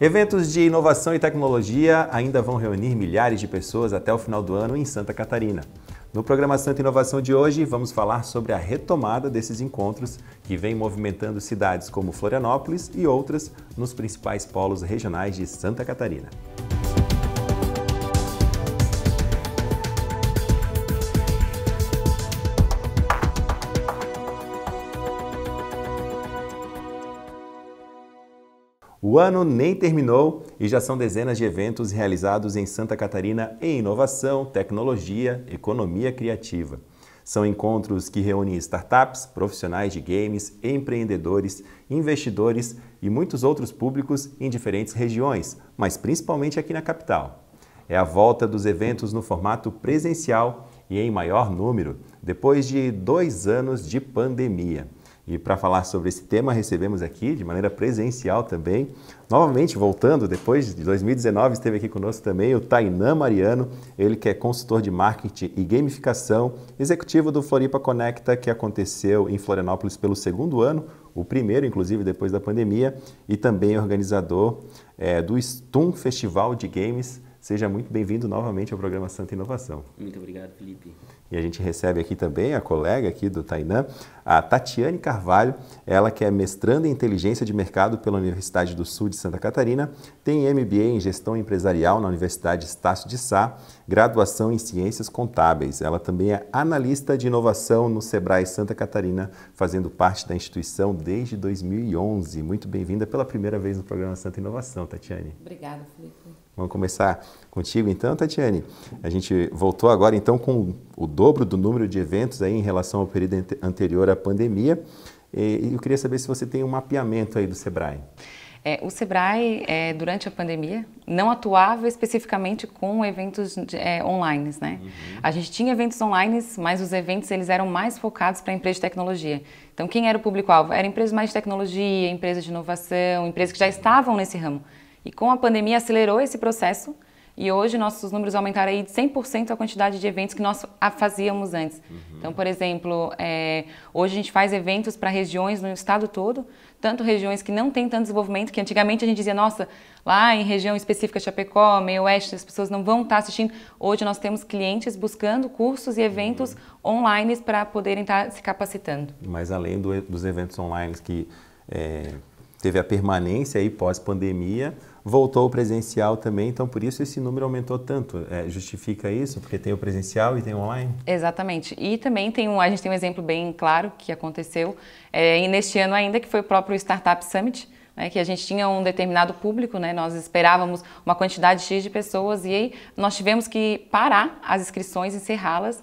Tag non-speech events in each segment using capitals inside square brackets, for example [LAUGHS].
Eventos de inovação e tecnologia ainda vão reunir milhares de pessoas até o final do ano em Santa Catarina. No programa Santa Inovação de hoje, vamos falar sobre a retomada desses encontros que vem movimentando cidades como Florianópolis e outras nos principais polos regionais de Santa Catarina. O ano nem terminou e já são dezenas de eventos realizados em Santa Catarina em inovação, tecnologia, economia criativa. São encontros que reúnem startups, profissionais de games, empreendedores, investidores e muitos outros públicos em diferentes regiões, mas principalmente aqui na capital. É a volta dos eventos no formato presencial e em maior número, depois de dois anos de pandemia. E para falar sobre esse tema, recebemos aqui, de maneira presencial também, novamente voltando, depois de 2019, esteve aqui conosco também o Tainan Mariano, ele que é consultor de marketing e gamificação, executivo do Floripa Conecta, que aconteceu em Florianópolis pelo segundo ano, o primeiro, inclusive, depois da pandemia, e também organizador é, do STUM Festival de Games. Seja muito bem-vindo novamente ao programa Santa Inovação. Muito obrigado, Felipe. E a gente recebe aqui também a colega aqui do Tainã, a Tatiane Carvalho, ela que é mestranda em Inteligência de Mercado pela Universidade do Sul de Santa Catarina, tem MBA em Gestão Empresarial na Universidade Estácio de Sá, graduação em Ciências Contábeis. Ela também é analista de inovação no Sebrae Santa Catarina, fazendo parte da instituição desde 2011. Muito bem-vinda pela primeira vez no programa Santa Inovação, Tatiane. Obrigada, Felipe. Vamos começar contigo então, Tatiane. A gente voltou agora então com o dobro do número de eventos aí em relação ao período anterior à pandemia. E eu queria saber se você tem um mapeamento aí do Sebrae. É, o Sebrae, é, durante a pandemia, não atuava especificamente com eventos é, online, né? Uhum. A gente tinha eventos online, mas os eventos eles eram mais focados para empresas de tecnologia. Então, quem era o público-alvo? Eram empresas mais de tecnologia, empresas de inovação, empresas que já estavam nesse ramo. E com a pandemia acelerou esse processo e hoje nossos números aumentaram aí de 100% a quantidade de eventos que nós fazíamos antes. Uhum. Então, por exemplo, é, hoje a gente faz eventos para regiões no estado todo, tanto regiões que não têm tanto desenvolvimento, que antigamente a gente dizia, nossa, lá em região específica Chapecó, meio oeste, as pessoas não vão estar tá assistindo. Hoje nós temos clientes buscando cursos e eventos uhum. online para poderem estar tá se capacitando. Mas além do, dos eventos online que é, teve a permanência aí pós-pandemia, voltou o presencial também, então por isso esse número aumentou tanto. É, justifica isso? Porque tem o presencial e tem o online? Exatamente. E também tem um, a gente tem um exemplo bem claro que aconteceu é, neste ano ainda, que foi o próprio Startup Summit, né, que a gente tinha um determinado público, né, nós esperávamos uma quantidade X de pessoas e aí nós tivemos que parar as inscrições, encerrá-las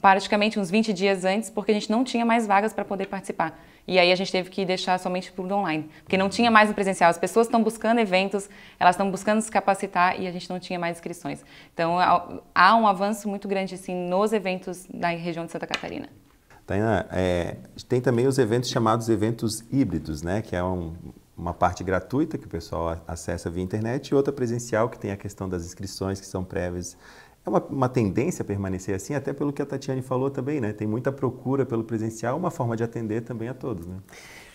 praticamente uns 20 dias antes, porque a gente não tinha mais vagas para poder participar. E aí a gente teve que deixar somente por online, porque não tinha mais o presencial. As pessoas estão buscando eventos, elas estão buscando se capacitar e a gente não tinha mais inscrições. Então há um avanço muito grande assim nos eventos da região de Santa Catarina. Tainá, é, tem também os eventos chamados eventos híbridos, né? Que é um, uma parte gratuita que o pessoal acessa via internet e outra presencial que tem a questão das inscrições que são prévias é uma, uma tendência a permanecer assim, até pelo que a Tatiane falou também, né? Tem muita procura pelo presencial, uma forma de atender também a todos, né?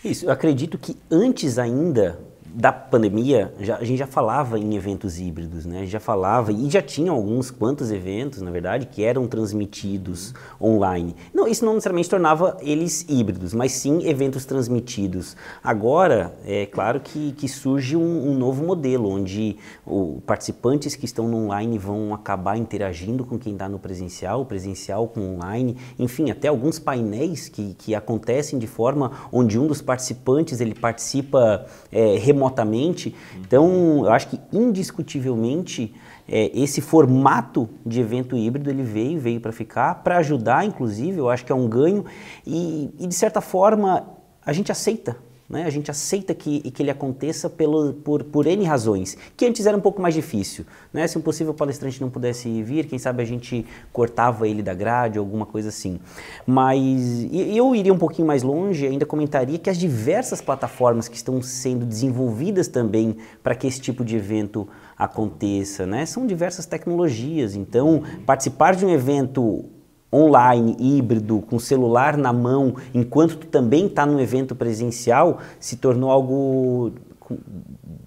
Isso, eu acredito que antes ainda da pandemia, já, a gente já falava em eventos híbridos, né? A gente já falava e já tinha alguns quantos eventos, na verdade, que eram transmitidos online. Não, isso não necessariamente tornava eles híbridos, mas sim eventos transmitidos. Agora, é claro que, que surge um, um novo modelo, onde o, participantes que estão no online vão acabar interagindo com quem está no presencial, presencial com online, enfim, até alguns painéis que, que acontecem de forma onde um dos participantes ele participa é, remotamente remotamente. Então, eu acho que indiscutivelmente é, esse formato de evento híbrido ele veio, veio para ficar, para ajudar, inclusive, eu acho que é um ganho e, e de certa forma a gente aceita né? A gente aceita que, que ele aconteça pelo, por, por N razões, que antes era um pouco mais difícil. Né? Se um possível palestrante não pudesse vir, quem sabe a gente cortava ele da grade, alguma coisa assim. Mas eu iria um pouquinho mais longe, ainda comentaria que as diversas plataformas que estão sendo desenvolvidas também para que esse tipo de evento aconteça, né? são diversas tecnologias. Então, participar de um evento online, híbrido, com celular na mão, enquanto tu também está num evento presencial, se tornou algo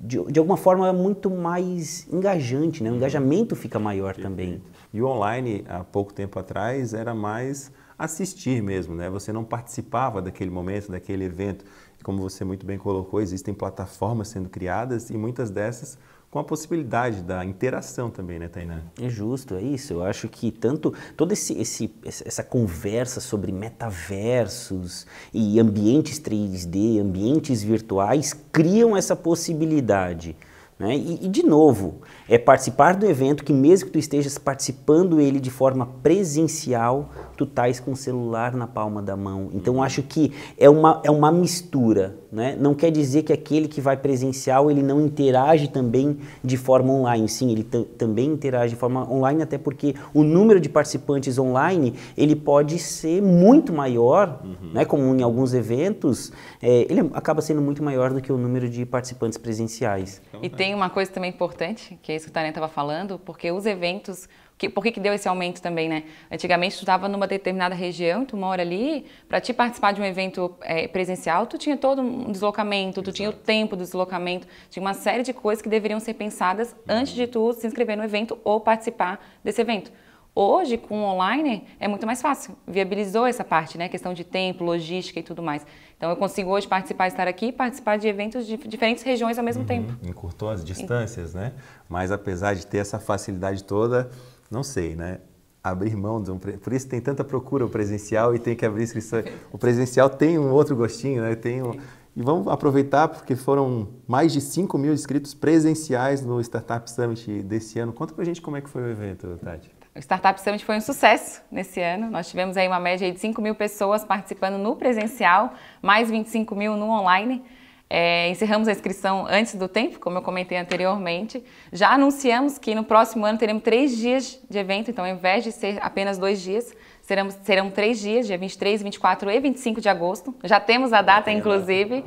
de, de alguma forma muito mais engajante, né? O engajamento fica maior também. E o online, há pouco tempo atrás, era mais assistir mesmo, né? Você não participava daquele momento, daquele evento. Como você muito bem colocou, existem plataformas sendo criadas e muitas dessas com a possibilidade da interação também, né, Tainá? É justo, é isso. Eu acho que tanto toda esse, esse, essa conversa sobre metaversos e ambientes 3D, ambientes virtuais, criam essa possibilidade. Né? E, e, de novo, é participar do evento que mesmo que tu estejas participando ele de forma presencial, tu estás com o celular na palma da mão. Então, acho que é uma, é uma mistura né? Não quer dizer que aquele que vai presencial ele não interage também de forma online. Sim, ele também interage de forma online, até porque o número de participantes online ele pode ser muito maior, uhum. né? como em alguns eventos, é, ele acaba sendo muito maior do que o número de participantes presenciais. E tem uma coisa também importante, que é isso que o Tânia estava falando, porque os eventos que, por que, que deu esse aumento também, né? Antigamente tu estava numa determinada região, tu mora ali, para te participar de um evento é, presencial, tu tinha todo um deslocamento, tu tinha o tempo do deslocamento, tinha uma série de coisas que deveriam ser pensadas uhum. antes de tu se inscrever no evento ou participar desse evento. Hoje, com o online, é muito mais fácil. Viabilizou essa parte, né? Questão de tempo, logística e tudo mais. Então, eu consigo hoje participar, estar aqui e participar de eventos de diferentes regiões ao mesmo uhum. tempo. Encurtou as distâncias, né? Mas apesar de ter essa facilidade toda, não sei, né? Abrir mão de um. Pre... Por isso tem tanta procura o presencial e tem que abrir inscrição. O presencial tem um outro gostinho, né? Tem um... E vamos aproveitar, porque foram mais de 5 mil inscritos presenciais no Startup Summit desse ano. Conta pra gente como é que foi o evento, Tati. O Startup Summit foi um sucesso nesse ano. Nós tivemos aí uma média de 5 mil pessoas participando no presencial, mais 25 mil no online. É, encerramos a inscrição antes do tempo, como eu comentei anteriormente. Já anunciamos que no próximo ano teremos três dias de evento, então ao invés de ser apenas dois dias, serão, serão três dias, dia 23, 24 e 25 de agosto. Já temos a data, inclusive.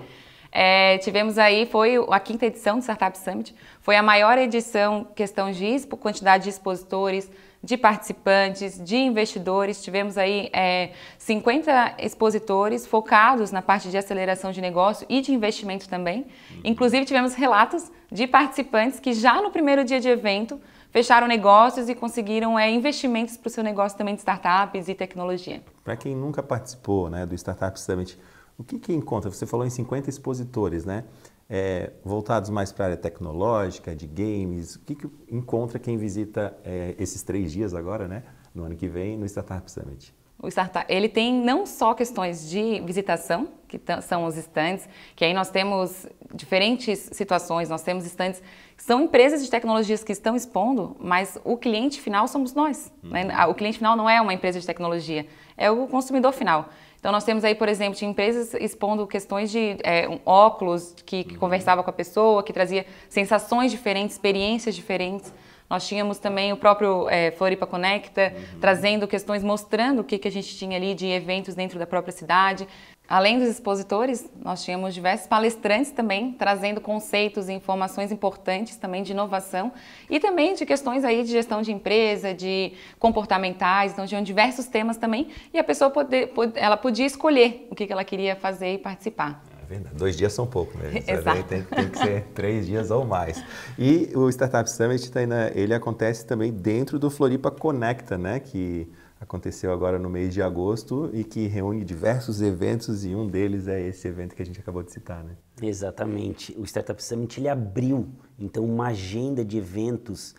É, tivemos aí, foi a quinta edição do Startup Summit, foi a maior edição, questão de expo, quantidade de expositores, de participantes, de investidores. Tivemos aí é, 50 expositores focados na parte de aceleração de negócio e de investimento também. Uhum. Inclusive, tivemos relatos de participantes que já no primeiro dia de evento fecharam negócios e conseguiram é, investimentos para o seu negócio também de startups e tecnologia. Para quem nunca participou né, do Startup Summit, o que, que encontra? Você falou em 50 expositores, né? é, voltados mais para a área tecnológica, de games. O que, que encontra quem visita é, esses três dias agora, né? No ano que vem, no Startup Summit? O startup, ele tem não só questões de visitação, que são os stands, que aí nós temos diferentes situações, nós temos stands que são empresas de tecnologias que estão expondo, mas o cliente final somos nós. Né? Uhum. Né? O cliente final não é uma empresa de tecnologia, é o consumidor final. Então nós temos aí, por exemplo, empresas expondo questões de é, um, óculos que, que uhum. conversava com a pessoa, que trazia sensações diferentes, experiências diferentes. Nós tínhamos também o próprio é, Floripa Conecta, uhum. trazendo questões, mostrando o que, que a gente tinha ali de eventos dentro da própria cidade. Além dos expositores, nós tínhamos diversos palestrantes também trazendo conceitos e informações importantes também de inovação e também de questões aí de gestão de empresa, de comportamentais, então tinham diversos temas também e a pessoa poder, ela podia escolher o que ela queria fazer e participar. É verdade. Dois dias são pouco mesmo. [LAUGHS] Exato. Tem, tem, que ser três dias ou mais. E o Startup Summit, ele acontece também dentro do Floripa Conecta, né? Que aconteceu agora no mês de agosto e que reúne diversos eventos e um deles é esse evento que a gente acabou de citar, né? Exatamente. O Startup Summit ele abriu então uma agenda de eventos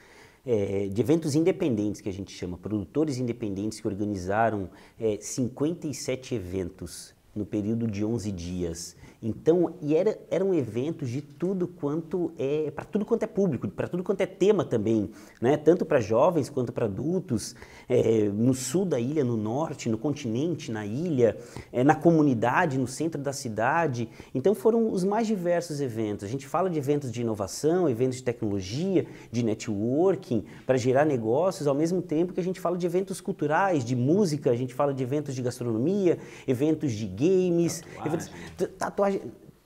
é, de eventos independentes que a gente chama, produtores independentes que organizaram é, eh, 57 eventos no período de 11 dias. Então, e era, eram eventos de tudo quanto é, para tudo quanto é público, para tudo quanto é tema também, né? tanto para jovens quanto para adultos, é, no sul da ilha, no norte, no continente, na ilha, é, na comunidade, no centro da cidade. Então, foram os mais diversos eventos. A gente fala de eventos de inovação, eventos de tecnologia, de networking, para gerar negócios, ao mesmo tempo que a gente fala de eventos culturais, de música, a gente fala de eventos de gastronomia, eventos de games, tatuagem. Eventos, tatuagem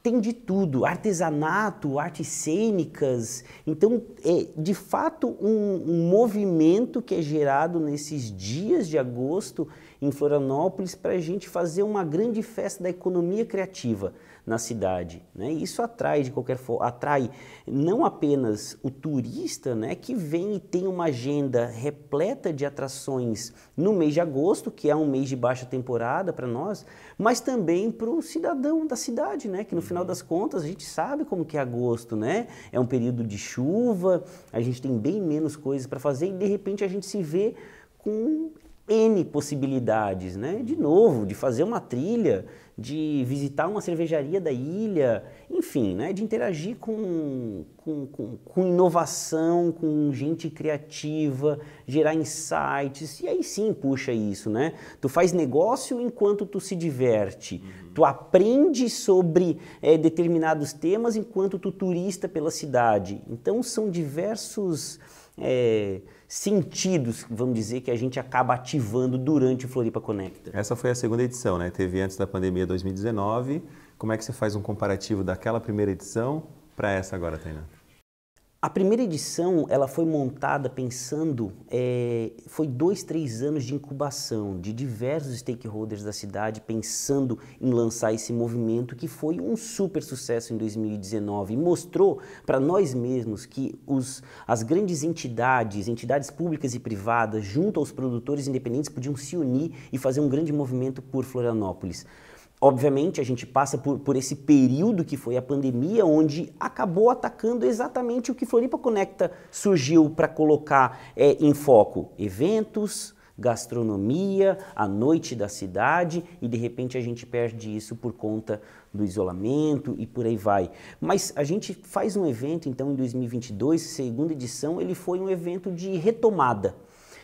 tem de tudo, artesanato, artes cênicas. Então, é de fato um, um movimento que é gerado nesses dias de agosto em Florianópolis para a gente fazer uma grande festa da economia criativa na cidade. Né? E isso atrai de qualquer forma, atrai não apenas o turista né, que vem e tem uma agenda repleta de atrações no mês de agosto, que é um mês de baixa temporada para nós, mas também para o cidadão da cidade, né? que no final das contas a gente sabe como que é agosto, né? é um período de chuva, a gente tem bem menos coisas para fazer e de repente a gente se vê com N possibilidades, né? De novo, de fazer uma trilha, de visitar uma cervejaria da ilha, enfim, né? De interagir com, com, com, com inovação, com gente criativa, gerar insights, e aí sim puxa isso, né? Tu faz negócio enquanto tu se diverte, uhum. tu aprende sobre é, determinados temas enquanto tu turista pela cidade. Então são diversos. É, sentidos, vamos dizer, que a gente acaba ativando durante o Floripa Conecta. Essa foi a segunda edição, né? Teve antes da pandemia 2019. Como é que você faz um comparativo daquela primeira edição para essa agora, Tainá? A primeira edição ela foi montada pensando, é, foi dois, três anos de incubação de diversos stakeholders da cidade pensando em lançar esse movimento que foi um super sucesso em 2019 e mostrou para nós mesmos que os, as grandes entidades, entidades públicas e privadas, junto aos produtores independentes, podiam se unir e fazer um grande movimento por Florianópolis. Obviamente, a gente passa por, por esse período que foi a pandemia, onde acabou atacando exatamente o que Floripa Conecta surgiu para colocar é, em foco: eventos, gastronomia, a noite da cidade, e de repente a gente perde isso por conta do isolamento e por aí vai. Mas a gente faz um evento, então, em 2022, segunda edição, ele foi um evento de retomada.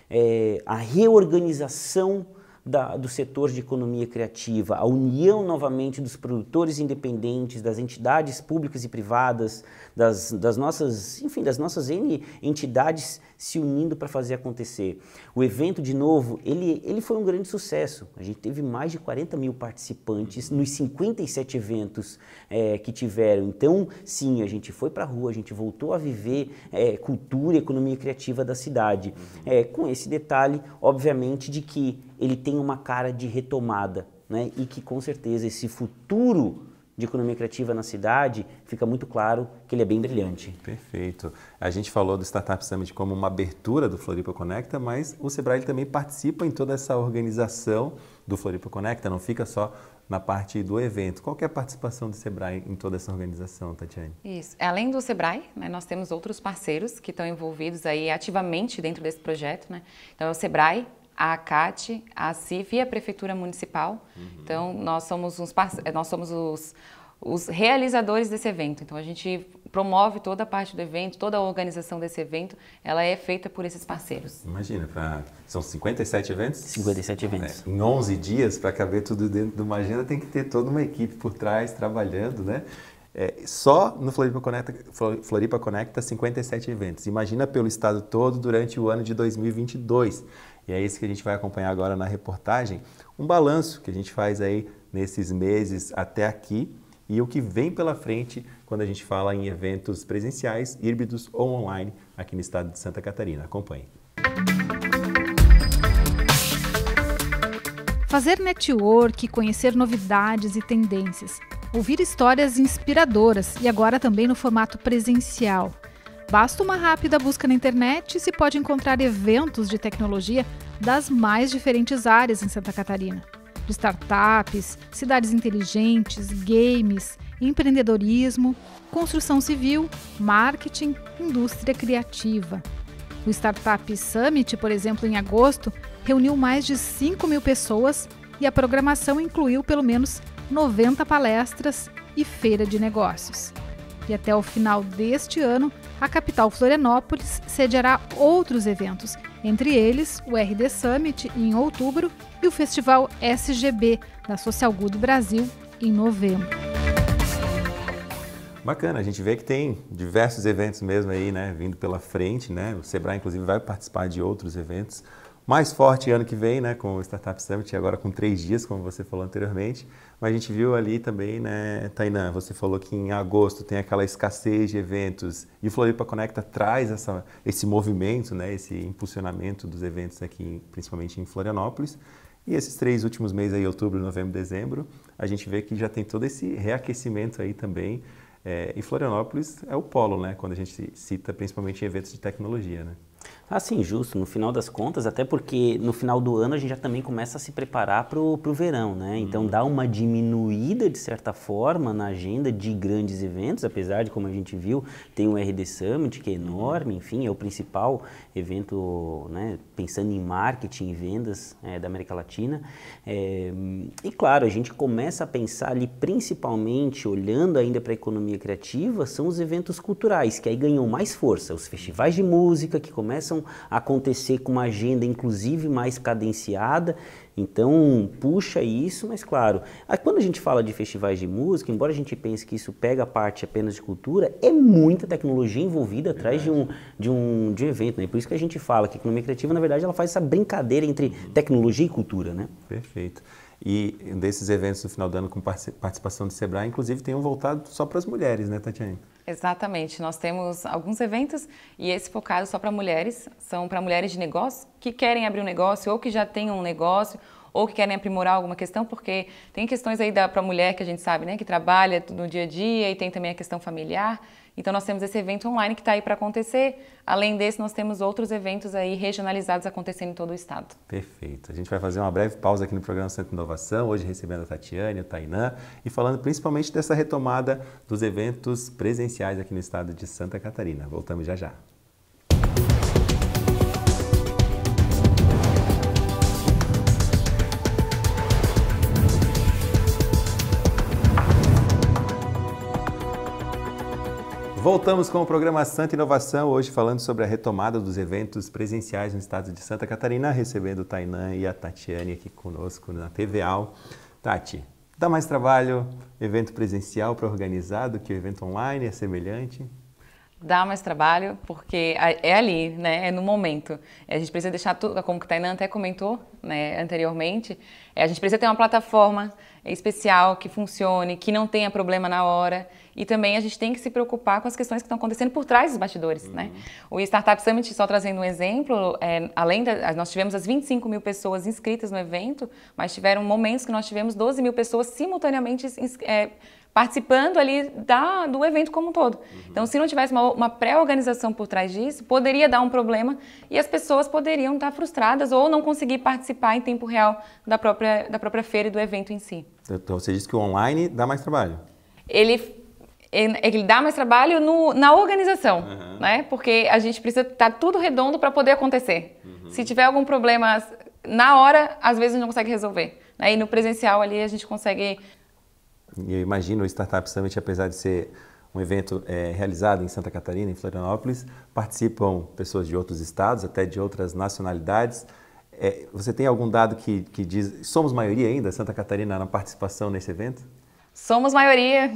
É, a reorganização da, do setor de economia criativa, a união novamente dos produtores independentes, das entidades públicas e privadas, das, das nossas, enfim, das nossas N entidades se unindo para fazer acontecer. O evento, de novo, ele, ele foi um grande sucesso. A gente teve mais de 40 mil participantes nos 57 eventos é, que tiveram. Então, sim, a gente foi para a rua, a gente voltou a viver é, cultura e economia criativa da cidade. É, com esse detalhe, obviamente, de que ele tem uma cara de retomada, né? E que com certeza esse futuro de economia criativa na cidade, fica muito claro que ele é bem brilhante. Perfeito. A gente falou do Startup Summit como uma abertura do Floripa Conecta, mas o Sebrae também participa em toda essa organização do Floripa Conecta, não fica só na parte do evento. Qual é a participação do Sebrae em toda essa organização, Tatiane? Isso. Além do Sebrae, né, nós temos outros parceiros que estão envolvidos aí ativamente dentro desse projeto. Né? Então, é o Sebrae, a ACAT, a CIF e a Prefeitura Municipal. Uhum. Então, nós somos, uns, eh, nós somos os, os realizadores desse evento. Então, a gente promove toda a parte do evento, toda a organização desse evento, ela é feita por esses parceiros. Imagina, pra... são 57 eventos? 57 é, eventos. É, em 11 dias, para caber tudo dentro de uma agenda, tem que ter toda uma equipe por trás trabalhando, né? É, só no Floripa Conecta, Floripa Conecta 57 eventos. Imagina pelo estado todo durante o ano de 2022. E é isso que a gente vai acompanhar agora na reportagem, um balanço que a gente faz aí nesses meses até aqui e o que vem pela frente quando a gente fala em eventos presenciais, híbridos ou online aqui no estado de Santa Catarina. Acompanhe. Fazer network, conhecer novidades e tendências, ouvir histórias inspiradoras e agora também no formato presencial. Basta uma rápida busca na internet e se pode encontrar eventos de tecnologia das mais diferentes áreas em Santa Catarina. De startups, cidades inteligentes, games, empreendedorismo, construção civil, marketing, indústria criativa. O Startup Summit, por exemplo, em agosto, reuniu mais de 5 mil pessoas e a programação incluiu pelo menos 90 palestras e feira de negócios. E até o final deste ano, a capital Florianópolis sediará outros eventos, entre eles o RD Summit em outubro e o Festival SGB da Social Good Brasil em novembro. Bacana, a gente vê que tem diversos eventos mesmo aí, né, vindo pela frente, né? O Sebrae inclusive vai participar de outros eventos mais forte ano que vem, né, com o Startup Summit, agora com três dias, como você falou anteriormente. Mas a gente viu ali também, né, Tainan, você falou que em agosto tem aquela escassez de eventos e o Floripa Conecta traz essa, esse movimento, né, esse impulsionamento dos eventos aqui, principalmente em Florianópolis. E esses três últimos meses aí, outubro, novembro, dezembro, a gente vê que já tem todo esse reaquecimento aí também. É, e Florianópolis é o polo, né, quando a gente cita principalmente eventos de tecnologia, né? Assim, justo, no final das contas, até porque no final do ano a gente já também começa a se preparar para o verão, né? Então uhum. dá uma diminuída, de certa forma, na agenda de grandes eventos, apesar de, como a gente viu, tem o RD Summit, que é uhum. enorme, enfim, é o principal evento, né, pensando em marketing e vendas é, da América Latina. É, e claro, a gente começa a pensar ali, principalmente, olhando ainda para a economia criativa, são os eventos culturais, que aí ganham mais força, os festivais de música que começam possam acontecer com uma agenda, inclusive, mais cadenciada. Então, puxa isso, mas claro. quando a gente fala de festivais de música, embora a gente pense que isso pega parte apenas de cultura, é muita tecnologia envolvida atrás de um, de, um, de um evento. Né? Por isso que a gente fala que a economia criativa, na verdade, ela faz essa brincadeira entre tecnologia e cultura. Né? Perfeito e desses eventos do final do ano com participação do Sebrae, inclusive tem um voltado só para as mulheres, né, Tatiane? Exatamente. Nós temos alguns eventos e esse focado só para mulheres, são para mulheres de negócio que querem abrir um negócio ou que já têm um negócio ou que querem aprimorar alguma questão, porque tem questões aí para a mulher que a gente sabe, né, que trabalha no dia a dia e tem também a questão familiar. Então nós temos esse evento online que está aí para acontecer. Além desse, nós temos outros eventos aí regionalizados acontecendo em todo o estado. Perfeito. A gente vai fazer uma breve pausa aqui no programa Centro Inovação, hoje recebendo a Tatiane, o Tainã, e falando principalmente dessa retomada dos eventos presenciais aqui no estado de Santa Catarina. Voltamos já já. Voltamos com o programa Santa Inovação, hoje falando sobre a retomada dos eventos presenciais no estado de Santa Catarina, recebendo o Tainan e a Tatiane aqui conosco na TVAL. Tati, dá mais trabalho evento presencial para organizar do que o evento online, é semelhante? dá mais trabalho, porque é ali, né? É no momento. É, a gente precisa deixar tudo, como o Tainan até comentou né, anteriormente, é, a gente precisa ter uma plataforma, é especial, que funcione, que não tenha problema na hora. E também a gente tem que se preocupar com as questões que estão acontecendo por trás dos bastidores. Né? Uhum. Né? O Startup Summit, só trazendo um exemplo, é, além da, nós tivemos as 25 mil pessoas inscritas no evento, mas tiveram momentos que nós tivemos 12 mil pessoas simultaneamente é, participando ali da, do evento como um todo. Uhum. Então, se não tivesse uma, uma pré-organização por trás disso, poderia dar um problema e as pessoas poderiam estar frustradas ou não conseguir participar em tempo real da própria, da própria feira e do evento em si. Então, você disse que o online dá mais trabalho? Ele ele dá mais trabalho no, na organização, uhum. né? Porque a gente precisa estar tá tudo redondo para poder acontecer. Uhum. Se tiver algum problema na hora, às vezes a gente não consegue resolver. Aí, né? E no presencial ali a gente consegue eu imagino o Startup Summit, apesar de ser um evento é, realizado em Santa Catarina, em Florianópolis, participam pessoas de outros estados, até de outras nacionalidades. É, você tem algum dado que, que diz, somos maioria ainda, Santa Catarina, na participação nesse evento? Somos maioria.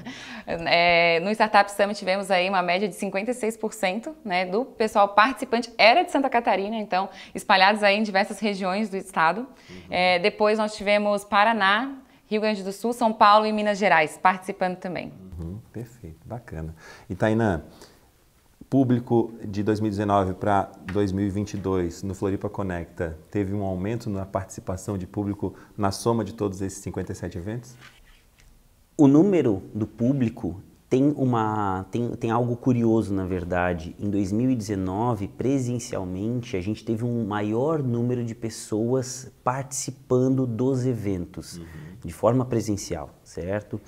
[LAUGHS] é, no Startup Summit tivemos aí uma média de 56% né, do pessoal participante era de Santa Catarina, então espalhados aí em diversas regiões do estado. Uhum. É, depois nós tivemos Paraná, Rio Grande do Sul, São Paulo e Minas Gerais, participando também. Uhum, perfeito, bacana. E Tainan, público de 2019 para 2022 no Floripa Conecta, teve um aumento na participação de público na soma de todos esses 57 eventos? O número do público tem, uma, tem, tem algo curioso, na verdade. Em 2019, presencialmente, a gente teve um maior número de pessoas participando dos eventos, uhum. de forma presencial, certo?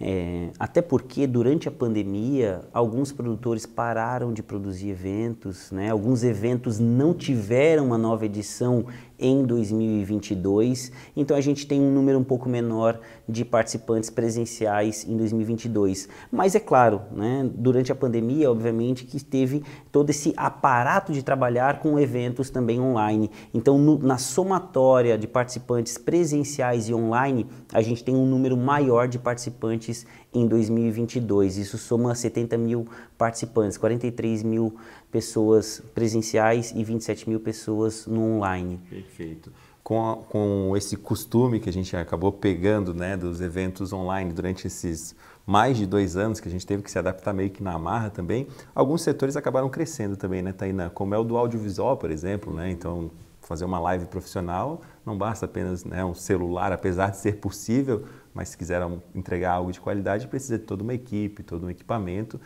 É, até porque durante a pandemia, alguns produtores pararam de produzir eventos, né? alguns eventos não tiveram uma nova edição em 2022. Então a gente tem um número um pouco menor de participantes presenciais em 2022. Mas é claro, né, durante a pandemia, obviamente, que teve todo esse aparato de trabalhar com eventos também online. Então no, na somatória de participantes presenciais e online, a gente tem um número maior de participantes em 2022. Isso soma 70 mil participantes, 43 mil pessoas presenciais e 27 mil pessoas no online. Perfeito. Com, a, com esse costume que a gente acabou pegando né, dos eventos online durante esses mais de dois anos, que a gente teve que se adaptar meio que na marra também, alguns setores acabaram crescendo também, né, Tainá? Como é o do audiovisual, por exemplo, né? Então, fazer uma live profissional não basta apenas né, um celular, apesar de ser possível, mas se quiser entregar algo de qualidade, precisa de toda uma equipe, todo um equipamento.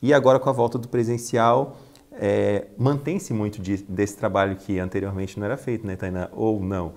E agora, com a volta do presencial, é, mantém-se muito de, desse trabalho que anteriormente não era feito, né, Tainá? Ou não?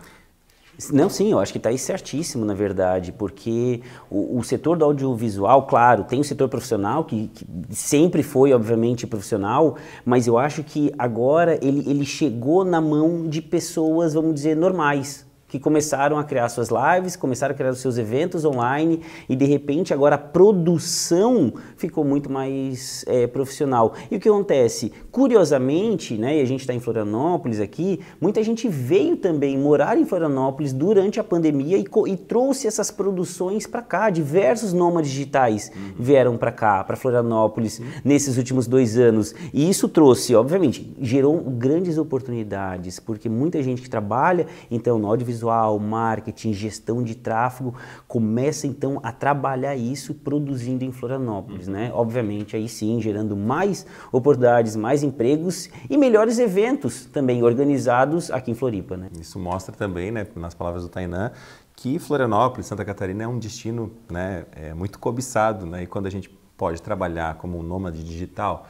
Não, sim, eu acho que está aí certíssimo, na verdade, porque o, o, setor do audiovisual, claro, tem o setor profissional, que, que, sempre foi, obviamente, profissional, mas eu acho que agora ele, ele chegou na mão de pessoas, vamos dizer, normais, que começaram a criar suas lives, começaram a criar os seus eventos online e de repente agora a produção ficou muito mais é, profissional. E o que acontece? Curiosamente, né, e a gente está em Florianópolis aqui, muita gente veio também morar em Florianópolis durante a pandemia e, e trouxe essas produções para cá. Diversos nômades digitais uhum. vieram para cá, para Florianópolis, uhum. nesses últimos dois anos. E isso trouxe, obviamente, gerou grandes oportunidades, porque muita gente que trabalha, então, no audiovisual, Visual, marketing, gestão de tráfego, começa então a trabalhar isso produzindo em Florianópolis, né? Obviamente aí sim, gerando mais oportunidades, mais empregos e melhores eventos também organizados aqui em Floripa, né? Isso mostra também, né, nas palavras do Tainan, que Florianópolis, Santa Catarina é um destino, né, é muito cobiçado, né? E quando a gente pode trabalhar como um nômade digital,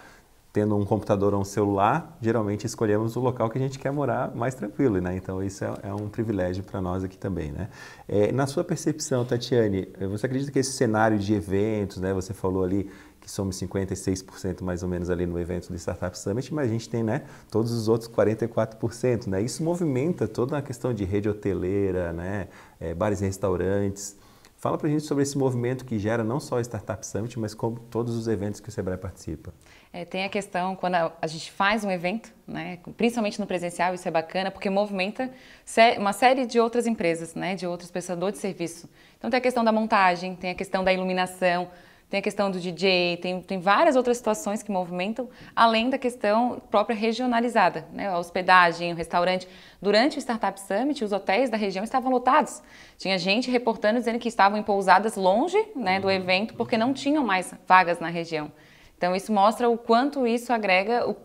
tendo um computador ou um celular, geralmente escolhemos o local que a gente quer morar mais tranquilo, né? Então isso é, é um privilégio para nós aqui também, né? É, na sua percepção, Tatiane, eh, você acredita que esse cenário de eventos, né? Você falou ali que somos 56% mais ou menos ali no evento do Startup Summit, mas a gente tem né, todos os outros 44%. Né? Isso movimenta toda a questão de rede hoteleira, né, é, bares e restaurantes. Fala para a gente sobre esse movimento que gera não só o Startup Summit, mas como todos os eventos que o Sebrae participa. É, tem a questão quando a, a, gente faz um evento, né, principalmente no presencial, isso é bacana, porque movimenta sé uma série de outras empresas, né, de outros prestadores de serviço. Então tem a questão da montagem, tem a questão da iluminação, tem a questão do DJ, tem, tem várias outras situações que movimentam, além da questão própria regionalizada, né? A hospedagem, o restaurante. Durante o Startup Summit, os hotéis da região estavam lotados. Tinha gente reportando dizendo que estavam em pousadas longe né, do uhum. evento porque não tinham mais vagas na região. Então isso mostra o quanto isso agrega o,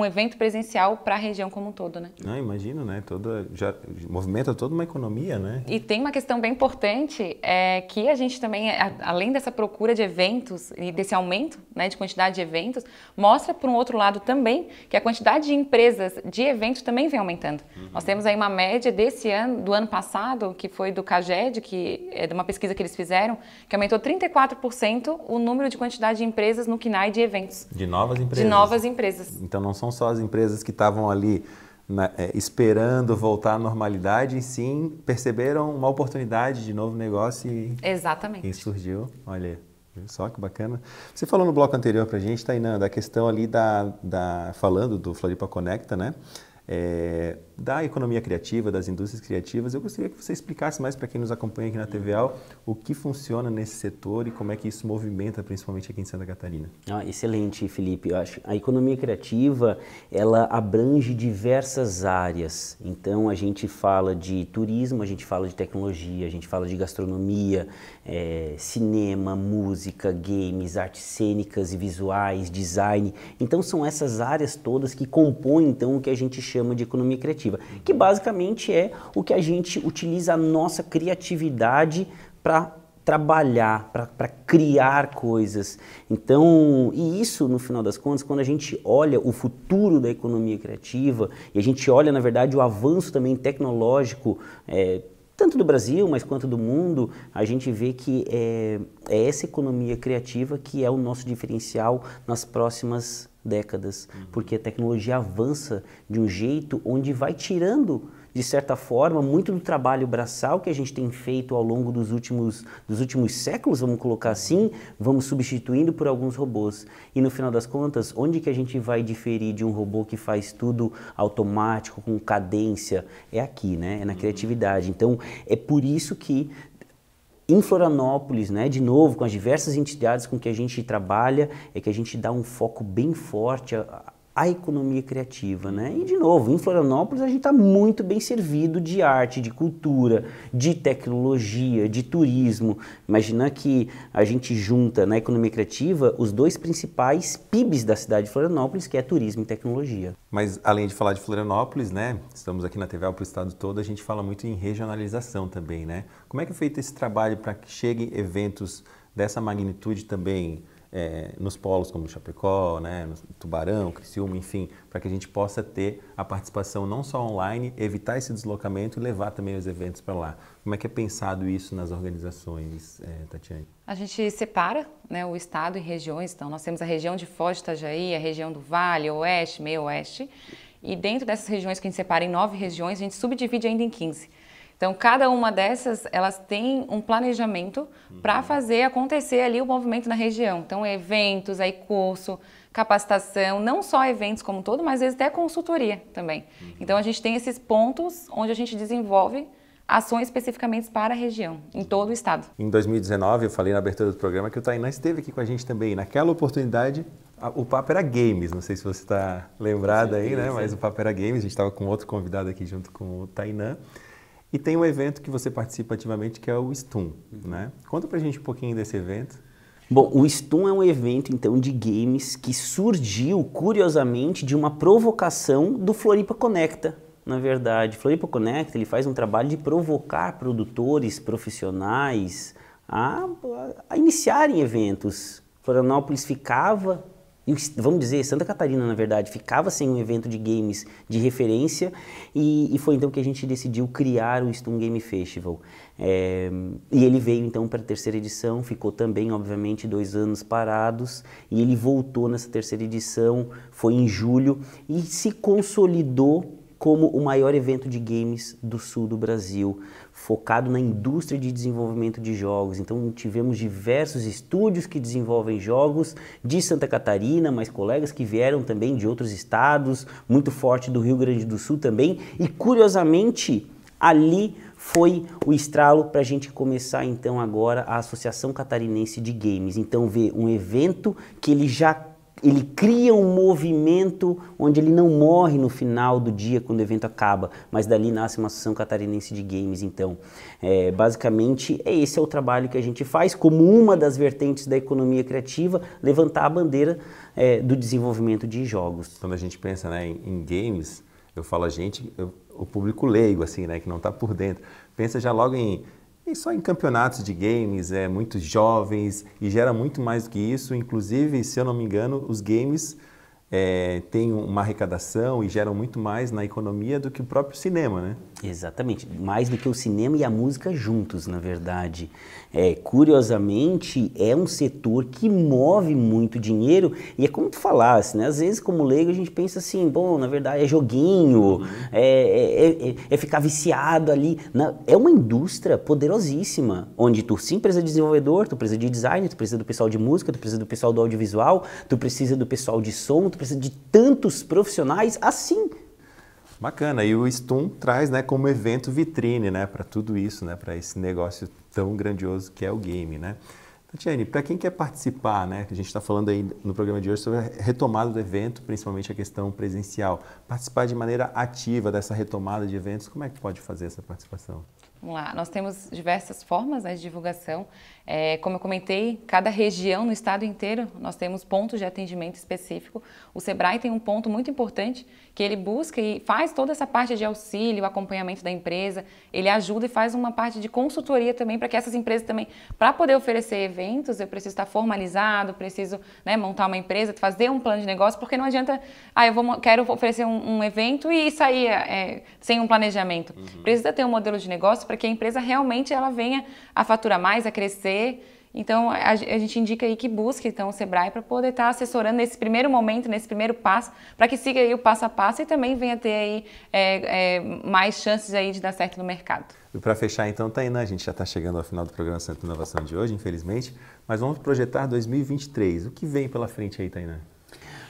um evento presencial para a região como um todo, né? Não, ah, imagino, né? Toda já movimenta toda uma economia, né? E tem uma questão bem importante é que a gente também, a, além dessa procura de eventos e desse aumento, né, de quantidade de eventos, mostra por um outro lado também que a quantidade de empresas de eventos também vem aumentando. Uhum. Nós temos aí uma média desse ano, do ano passado, que foi do Caged, que é de uma pesquisa que eles fizeram, que aumentou 34% o número de quantidade de empresas no KNAI de de eventos. De novas empresas. De novas empresas. Então não são só as empresas que estavam ali na, né, é, esperando voltar à normalidade, e sim perceberam uma oportunidade de novo negócio e, Exatamente. e surgiu. Olha, só que bacana. Você falou no bloco anterior para a gente, Tainã, da questão ali da, da falando do Floripa Conecta, né? é, da economia criativa, das indústrias criativas. Eu gostaria que você explicasse mais para quem nos acompanha aqui na TVAL o que funciona nesse setor e como é que isso movimenta, principalmente aqui em Santa Catarina. Ah, excelente, Felipe. Eu acho a economia criativa ela abrange diversas áreas. Então a gente fala de turismo, a gente fala de tecnologia, a gente fala de gastronomia, é, cinema, música, games, artes cênicas e visuais, design. Então são essas áreas todas que compõem então o que a gente chama de economia criativa, que basicamente é o que a gente utiliza a nossa criatividade para trabalhar, para criar coisas. Então, e isso, no final das contas, quando a gente olha o futuro da economia criativa e a gente olha, na verdade, o avanço também tecnológico. É, tanto do Brasil, mas quanto do mundo, a gente vê que é, é essa economia criativa que é o nosso diferencial nas próximas décadas, uhum. porque a tecnologia avança de um jeito onde vai tirando de certa forma, muito do trabalho braçal que a gente tem feito ao longo dos últimos, dos últimos séculos, vamos colocar uhum. assim, vamos substituindo por alguns robôs. E no final das contas, onde que a gente vai diferir de um robô que faz tudo automático, com cadência? É aqui, né? É na uhum. criatividade. Então, é por isso que em Florianópolis, né, de novo, com as diversas entidades com que a gente trabalha, é que a gente dá um foco bem forte a, a economia criativa, né? E de novo, em Florianópolis a gente está muito bem servido de arte, de cultura, de tecnologia, de turismo. Imagina que a gente junta na economia criativa os dois principais PIBs da cidade de Florianópolis, que é turismo e tecnologia. Mas além de falar de Florianópolis, né? Estamos aqui na TV para o estado todo, a gente fala muito em regionalização também, né? Como é que é feito esse trabalho para que cheguem eventos dessa magnitude também é, nos polos como Chapecó, né, Tubarão, Criciúma, enfim, para que a gente possa ter a participação não só online, evitar esse deslocamento e levar também os eventos para lá. Como é que é pensado isso nas organizações, é, Tatiane? A gente separa né, o estado em regiões, então nós temos a região de Foz de Itajaí, a região do Vale, Oeste, Meio Oeste, e dentro dessas regiões que a gente separa em nove regiões, a gente subdivide ainda em 15. Então, cada uma dessas, elas têm um planejamento uhum. para fazer acontecer ali o movimento na região. Então, eventos, aí curso, capacitação, não só eventos como um todo, mas às vezes até consultoria também. Uhum. Então, a gente tem esses pontos onde a gente desenvolve ações especificamente para a região, em todo o estado. Em 2019, eu falei na abertura do programa que o Tainan esteve aqui com a gente também. Naquela oportunidade, o papo era games, não sei se você está lembrado aí, né? Mas o papo era games, a gente estava com outro convidado aqui junto com o Tainan. E tem um evento que você participa ativamente que é o STUM, né? Conta pra gente um pouquinho desse evento. Bom, o STUM é um evento então de games que surgiu curiosamente de uma provocação do Floripa Conecta. Na verdade, Floripa Conecta ele faz um trabalho de provocar produtores, profissionais a, a iniciarem eventos. Florianópolis ficava e, vamos dizer, Santa Catarina, na verdade, ficava sem um evento de games de referência e, e foi então que a gente decidiu criar o Stone Game Festival. É, e ele veio então para a terceira edição, ficou também, obviamente, dois anos parados e ele voltou nessa terceira edição, foi em julho e se consolidou como o maior evento de games do sul do Brasil, focado na indústria de desenvolvimento de jogos. Então tivemos diversos estúdios que desenvolvem jogos de Santa Catarina, mas colegas que vieram também de outros estados, muito forte do Rio Grande do Sul também. E curiosamente, ali foi o estralo para a gente começar então agora a Associação Catarinense de Games. Então ver um evento que ele já ele cria um movimento onde ele não morre no final do dia quando o evento acaba, mas dali nasce uma Associação Catarinense de Games. Então, é, basicamente, é esse é o trabalho que a gente faz como uma das vertentes da economia criativa, levantar a bandeira é, do desenvolvimento de jogos. Quando a gente pensa né, em, games, eu falo a gente, eu, o público leigo, assim, né, que não está por dentro, pensa já logo em e só em campeonatos de games, é muito jovens e gera muito mais do que isso. Inclusive, se eu não me engano, os games é, têm uma arrecadação e geram muito mais na economia do que o próprio cinema, né? Exatamente, mais do que o cinema e a música juntos, na verdade. É, curiosamente, é um setor que move muito dinheiro e é como tu falasse, né? Às vezes, como leigo, a gente pensa assim, bom, na verdade é joguinho, uhum. é, é, é, é ficar viciado ali. Na, é uma indústria poderosíssima, onde tu sim precisa de desenvolvedor, tu precisa de design tu precisa do pessoal de música, tu precisa do pessoal do audiovisual, tu precisa do pessoal de som, tu precisa de tantos profissionais assim Bacana, e o Stum traz né, como evento vitrine né, para tudo isso, né, para esse negócio tão grandioso que é o game. Né? Tatiane, para quem quer participar, né, a gente está falando aí no programa de hoje sobre a retomada do evento, principalmente a questão presencial, participar de maneira ativa dessa retomada de eventos, como é que pode fazer essa participação? Vamos lá, nós temos diversas formas né, de divulgação. É, como eu comentei, cada região no estado inteiro nós temos pontos de atendimento específico. O Sebrae tem um ponto muito importante que ele busca e faz toda essa parte de auxílio, acompanhamento da empresa. Ele ajuda e faz uma parte de consultoria também para que essas empresas também, para poder oferecer eventos, eu preciso estar formalizado, preciso né, montar uma empresa, fazer um plano de negócio, porque não adianta, ah, eu vou, quero oferecer um, um evento e sair é, sem um planejamento. Uhum. Precisa ter um modelo de negócio para que a empresa realmente ela venha a faturar mais, a crescer. Então, a, gente indica aí que busque então, o Sebrae para poder estar assessorando nesse primeiro momento, nesse primeiro passo, para que siga aí o passo a passo e também venha ter aí é, é, mais chances aí de dar certo no mercado. E para fechar então, Tainá, né? a gente já está chegando ao final do programa Centro Inovação de hoje, infelizmente, mas vamos projetar 2023. O que vem pela frente aí, Tainá?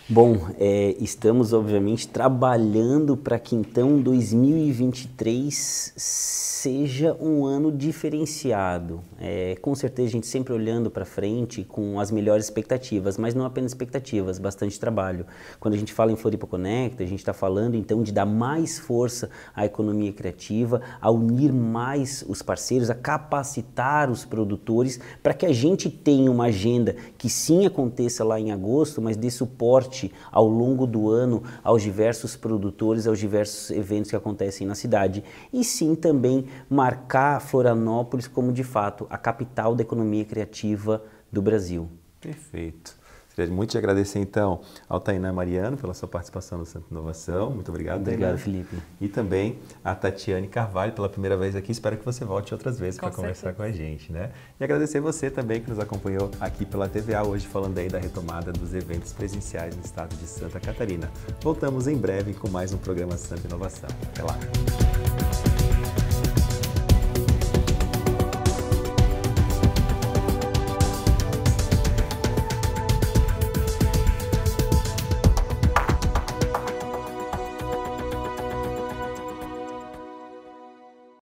Bom, é, estamos obviamente trabalhando para que então 2023 seja um ano diferenciado. É, com certeza a gente sempre olhando para frente com as melhores expectativas, mas não apenas expectativas, bastante trabalho. Quando a gente fala em Floripa Conecta, a gente está falando então de dar mais força à economia criativa, a unir mais os parceiros, a capacitar os produtores para que a gente tenha uma agenda que sim aconteça lá em agosto, mas dê suporte ao longo do ano aos diversos produtores, aos diversos eventos que acontecem na cidade, e sim também marcar Florianópolis como de fato a capital da economia criativa do Brasil. Perfeito. Queria muito te agradecer, então, ao Tainá Mariano pela sua participação no Centro Inovação. Muito obrigado, Obrigado, Tainá. Felipe. E também a Tatiane Carvalho pela primeira vez aqui. Espero que você volte outras vezes para conversar com a gente, né? E agradecer você também que nos acompanhou aqui pela TVA hoje, falando aí da retomada dos eventos presenciais no estado de Santa Catarina. Voltamos em breve com mais um programa Santa Inovação. Até lá!